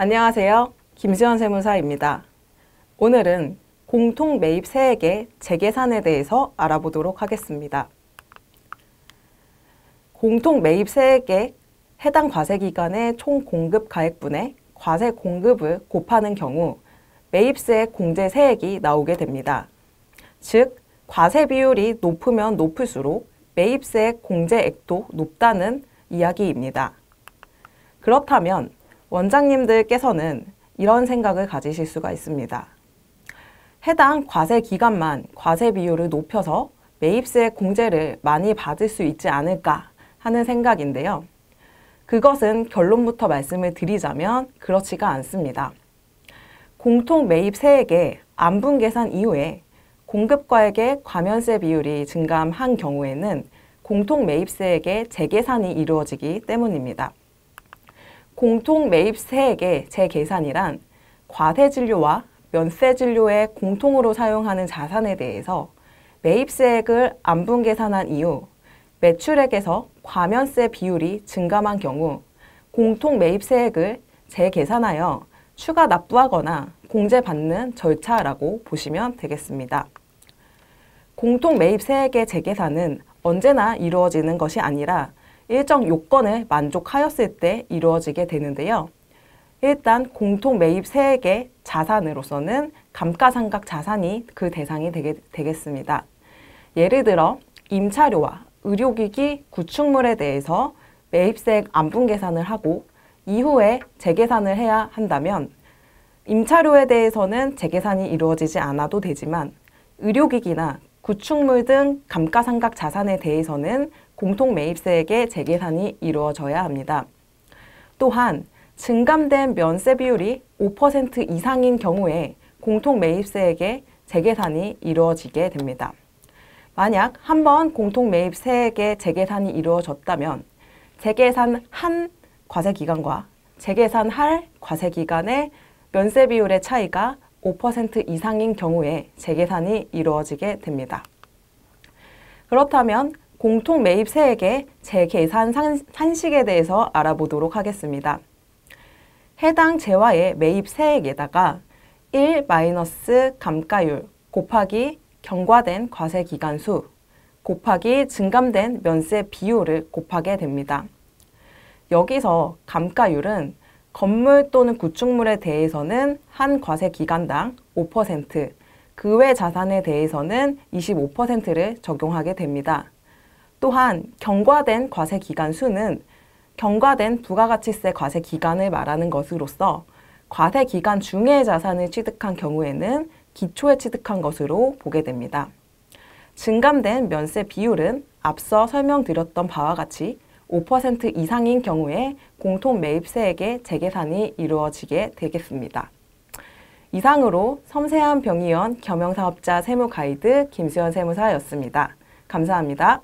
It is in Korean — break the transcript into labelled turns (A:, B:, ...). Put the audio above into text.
A: 안녕하세요. 김지원 세무사입니다. 오늘은 공통매입 세액의 재계산에 대해서 알아보도록 하겠습니다. 공통매입 세액에 해당 과세기간의 총 공급 가액분에 과세 공급을 곱하는 경우 매입세액 공제 세액이 나오게 됩니다. 즉, 과세 비율이 높으면 높을수록 매입세액 공제액도 높다는 이야기입니다. 그렇다면 원장님들께서는 이런 생각을 가지실 수가 있습니다. 해당 과세 기간만 과세 비율을 높여서 매입세 공제를 많이 받을 수 있지 않을까 하는 생각인데요. 그것은 결론부터 말씀을 드리자면 그렇지가 않습니다. 공통 매입세액의 안분 계산 이후에 공급과액의 과면세 비율이 증감한 경우에는 공통 매입세액의 재계산이 이루어지기 때문입니다. 공통 매입세액의 재계산이란 과세진료와 면세진료의 공통으로 사용하는 자산에 대해서 매입세액을 안분 계산한 이후 매출액에서 과면세 비율이 증감한 경우 공통 매입세액을 재계산하여 추가 납부하거나 공제받는 절차라고 보시면 되겠습니다. 공통 매입세액의 재계산은 언제나 이루어지는 것이 아니라 일정 요건에 만족하였을 때 이루어지게 되는데요. 일단 공통 매입 세액의 자산으로서는 감가상각 자산이 그 대상이 되게, 되겠습니다. 예를 들어 임차료와 의료기기 구축물에 대해서 매입세액 안분 계산을 하고 이후에 재계산을 해야 한다면 임차료에 대해서는 재계산이 이루어지지 않아도 되지만 의료기기나 구축물 등 감가상각 자산에 대해서는 공통 매입세액의 재계산이 이루어져야 합니다. 또한 증감된 면세 비율이 5% 이상인 경우에 공통 매입세액의 재계산이 이루어지게 됩니다. 만약 한번 공통 매입세액의 재계산이 이루어졌다면 재계산 한 과세기간과 재계산할 과세기간의 면세 비율의 차이가 5% 이상인 경우에 재계산이 이루어지게 됩니다. 그렇다면 공통 매입 세액의 재계산 산식에 대해서 알아보도록 하겠습니다. 해당 재화의 매입 세액에다가 1 마이너스 감가율 곱하기 경과된 과세 기간수 곱하기 증감된 면세 비율을 곱하게 됩니다. 여기서 감가율은 건물 또는 구축물에 대해서는 한 과세 기간당 5%, 그 외 자산에 대해서는 25%를 적용하게 됩니다. 또한 경과된 과세 기간 수는 경과된 부가가치세 과세 기간을 말하는 것으로서 과세 기간 중에 자산을 취득한 경우에는 기초에 취득한 것으로 보게 됩니다. 증감된 면세 비율은 앞서 설명드렸던 바와 같이 5% 이상인 경우에 공통 매입세액의 재계산이 이루어지게 되겠습니다. 이상으로 섬세한 병의원 겸영사업자 세무 가이드 김수현 세무사였습니다. 감사합니다.